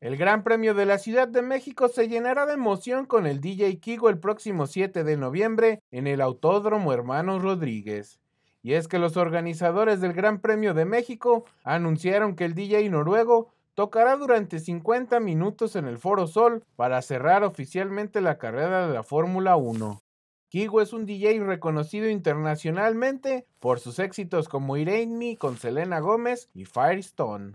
El Gran Premio de la Ciudad de México se llenará de emoción con el DJ Kigo el próximo 7 de noviembre en el Autódromo Hermanos Rodríguez. Y es que los organizadores del Gran Premio de México anunciaron que el DJ noruego tocará durante 50 minutos en el Foro Sol para cerrar oficialmente la carrera de la Fórmula 1. Kigo es un DJ reconocido internacionalmente por sus éxitos como Irene Me con Selena Gómez y Firestone.